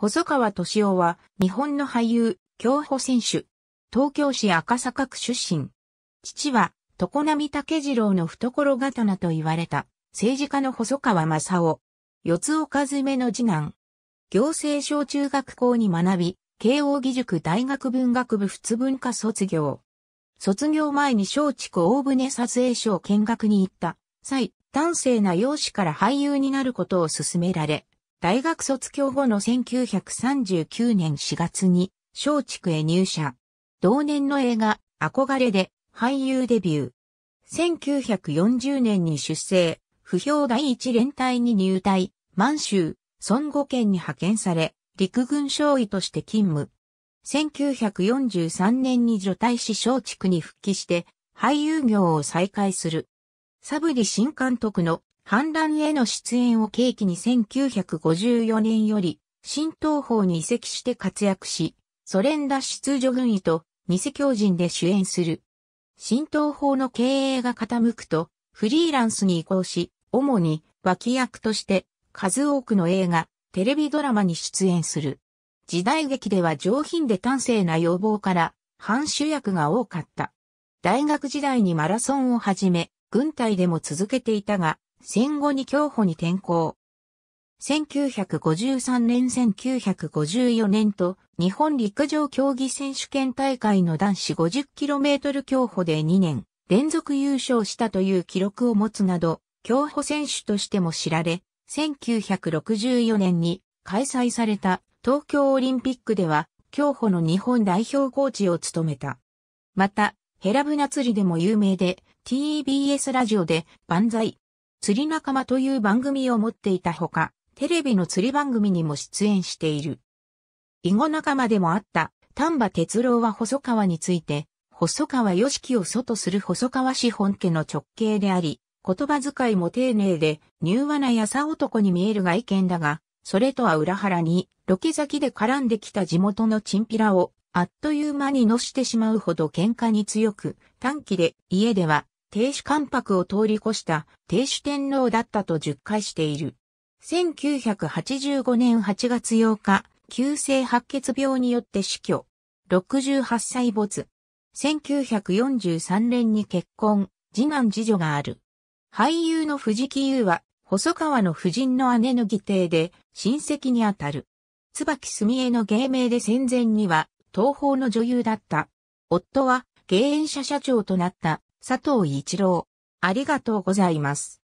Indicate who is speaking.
Speaker 1: 細川敏夫は、日本の俳優、競歩選手。東京市赤坂区出身。父は、常並武次郎の懐刀と言われた、政治家の細川正夫。四つ岡詰の次男。行政小中学校に学び、慶応義塾大学文学部仏文科卒業。卒業前に地区大船撮影所を見学に行った際、端正な容姿から俳優になることを勧められ、大学卒業後の1939年4月に松竹へ入社。同年の映画、憧れで俳優デビュー。1940年に出生、不評第一連隊に入隊、満州、孫悟県に派遣され、陸軍少尉として勤務。1943年に除隊し松竹に復帰して、俳優業を再開する。サブリ新監督の反乱への出演を契機に1954年より、新東方に移籍して活躍し、ソ連脱出女軍医と偽狂人で主演する。新東方の経営が傾くと、フリーランスに移行し、主に脇役として数多くの映画、テレビドラマに出演する。時代劇では上品で端正な要望から、反主役が多かった。大学時代にマラソンを始め、軍隊でも続けていたが、戦後に競歩に転向。1953年1954年と日本陸上競技選手権大会の男子 50km 競歩で2年連続優勝したという記録を持つなど競歩選手としても知られ、1964年に開催された東京オリンピックでは競歩の日本代表コーチを務めた。また、ヘラブナ釣りでも有名で TBS ラジオで万歳釣り仲間という番組を持っていたほか、テレビの釣り番組にも出演している。囲碁仲間でもあった丹波哲郎は細川について、細川義樹を祖とする細川氏本家の直系であり、言葉遣いも丁寧で、柔和な優男に見える外見だが、それとは裏腹に、ロケ先で絡んできた地元のチンピラを、あっという間にのしてしまうほど喧嘩に強く、短期で家では亭主関白を通り越した亭主天皇だったと述懐している。1985年8月8日、急性白血病によって死去。68歳没。1943年に結婚、次男次女がある。俳優の藤木優は、細川の夫人の姉の義弟で、親戚にあたる。椿澄江の芸名で戦前には、東方の女優だった。夫は、経営者社長となった佐藤一郎。ありがとうございます。